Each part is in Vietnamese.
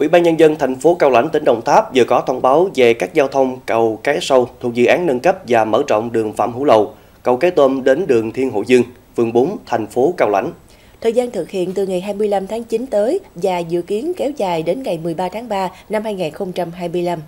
Ủy ban nhân dân thành phố Cao Lãnh tỉnh Đồng Tháp vừa có thông báo về các giao thông cầu Cái Sâu thuộc dự án nâng cấp và mở rộng đường Phạm Hữu Lầu, cầu Cái Tôm đến đường Thiên Hộ Dương, phường 4, thành phố Cao Lãnh. Thời gian thực hiện từ ngày 25 tháng 9 tới và dự kiến kéo dài đến ngày 13 tháng 3 năm 2025.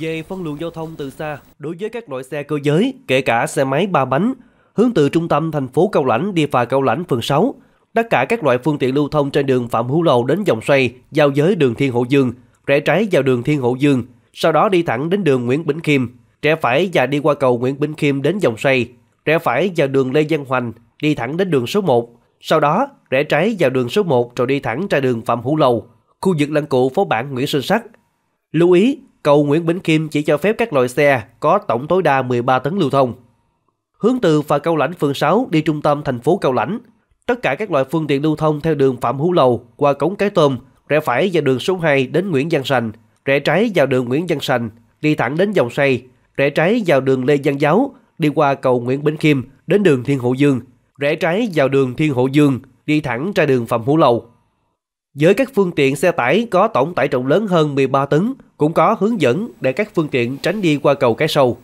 Về phân luồng giao thông từ xa, đối với các loại xe cơ giới, kể cả xe máy ba bánh, hướng từ trung tâm thành phố Cao Lãnh đi phà Cao Lãnh phường 6, Tất cả các loại phương tiện lưu thông trên đường Phạm Hữu Lầu đến dòng xoay, giao giới đường Thiên Hộ Dương, rẽ trái vào đường Thiên Hộ Dương, sau đó đi thẳng đến đường Nguyễn Bỉnh Khiêm, rẽ phải và đi qua cầu Nguyễn Bỉnh Khiêm đến dòng xoay, rẽ phải vào đường Lê Văn Hoành, đi thẳng đến đường số 1, sau đó rẽ trái vào đường số 1 rồi đi thẳng ra đường Phạm Hữu Lầu, khu vực lân cụ phố bản Nguyễn Sinh Sắc. Lưu ý, cầu Nguyễn Bỉnh Khiêm chỉ cho phép các loại xe có tổng tối đa 13 tấn lưu thông. Hướng từ phà Cao Lãnh phường 6 đi trung tâm thành phố Cao Lãnh, Tất cả các loại phương tiện lưu thông theo đường Phạm Hữu Lầu qua cống Cái Tôm, rẽ phải vào đường số 2 đến Nguyễn Văn Sành, rẽ trái vào đường Nguyễn Văn Sành, đi thẳng đến dòng xoay, rẽ trái vào đường Lê Văn Giáo, đi qua cầu Nguyễn Bính Khiêm đến đường Thiên Hộ Dương, rẽ trái vào đường Thiên Hộ Dương, đi thẳng ra đường Phạm Hữu Lầu. Với các phương tiện xe tải có tổng tải trọng lớn hơn 13 tấn, cũng có hướng dẫn để các phương tiện tránh đi qua cầu Cái Sâu.